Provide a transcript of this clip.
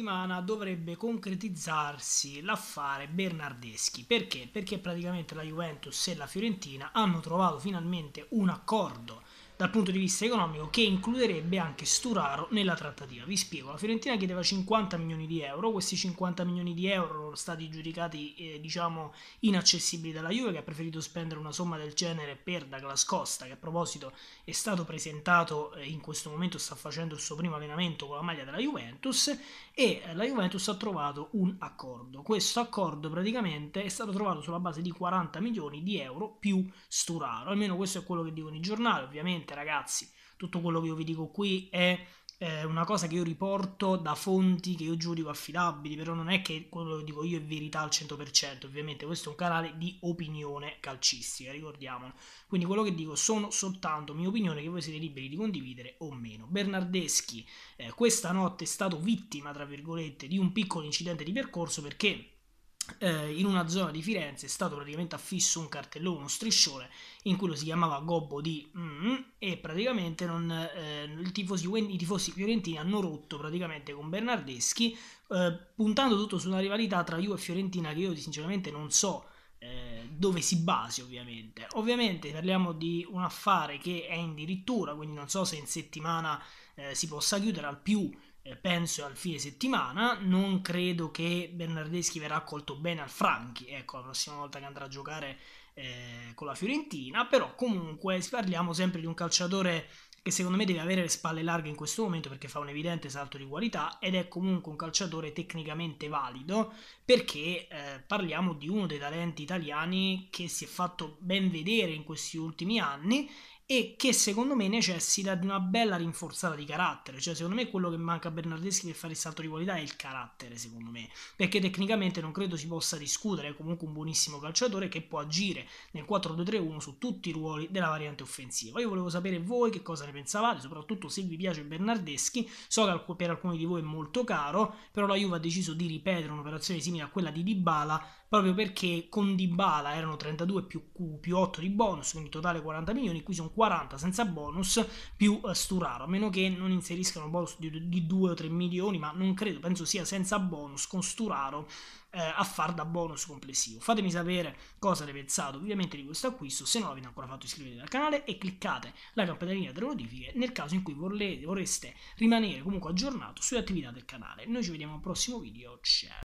settimana dovrebbe concretizzarsi l'affare Bernardeschi. Perché? Perché praticamente la Juventus e la Fiorentina hanno trovato finalmente un accordo dal punto di vista economico che includerebbe anche Sturaro nella trattativa. Vi spiego, la Fiorentina chiedeva 50 milioni di euro, questi 50 milioni di euro sono stati giudicati eh, diciamo inaccessibili dalla Juve che ha preferito spendere una somma del genere per Douglas Costa che a proposito è stato presentato eh, in questo momento sta facendo il suo primo allenamento con la maglia della Juventus e la Juventus ha trovato un accordo. Questo accordo praticamente è stato trovato sulla base di 40 milioni di euro più Sturaro, almeno questo è quello che dicono i giornali, ovviamente Ovviamente, ragazzi, tutto quello che io vi dico qui è eh, una cosa che io riporto da fonti che io giudico affidabili, però non è che quello che dico io è verità al 100%, ovviamente questo è un canale di opinione calcistica, ricordiamolo. Quindi quello che dico sono soltanto mie opinioni che voi siete liberi di condividere o meno. Bernardeschi eh, questa notte è stato vittima, tra virgolette, di un piccolo incidente di percorso perché eh, in una zona di Firenze è stato praticamente affisso un cartellone, uno striscione in cui lo si chiamava Gobbo di mm, e praticamente non, eh, tifosi, i tifosi fiorentini hanno rotto praticamente con Bernardeschi eh, puntando tutto su una rivalità tra Juve e Fiorentina che io sinceramente non so eh, dove si basi ovviamente. Ovviamente parliamo di un affare che è in dirittura, quindi non so se in settimana eh, si possa chiudere al più penso al fine settimana. Non credo che Bernardeschi verrà accolto bene al Franchi, ecco, la prossima volta che andrà a giocare eh, con la Fiorentina, però comunque parliamo sempre di un calciatore che secondo me deve avere le spalle larghe in questo momento perché fa un evidente salto di qualità ed è comunque un calciatore tecnicamente valido perché eh, parliamo di uno dei talenti italiani che si è fatto ben vedere in questi ultimi anni e che secondo me necessita di una bella rinforzata di carattere. Cioè, secondo me quello che manca a Bernardeschi per fare il salto di qualità è il carattere, secondo me, perché tecnicamente non credo si possa discutere, è comunque un buonissimo calciatore che può agire nel 4-2-3-1 su tutti i ruoli della variante offensiva. Io volevo sapere voi che cosa ne pensavate, soprattutto se vi piace Bernardeschi, so che per alcuni di voi è molto caro, però la Juve ha deciso di ripetere un'operazione simile a quella di Dybala proprio perché con Dybala erano 32 più, più 8 di bonus, quindi totale 40 milioni, qui sono 40 senza bonus più eh, Sturaro, a meno che non inseriscano bonus di, di 2 o 3 milioni, ma non credo, penso sia senza bonus con Sturaro eh, a far da bonus complessivo. Fatemi sapere cosa ne pensate ovviamente di questo acquisto, se non l'avete ancora fatto iscrivetevi al canale e cliccate la campanellina delle notifiche nel caso in cui vorrete, vorreste rimanere comunque aggiornato sulle attività del canale. Noi ci vediamo al prossimo video, ciao!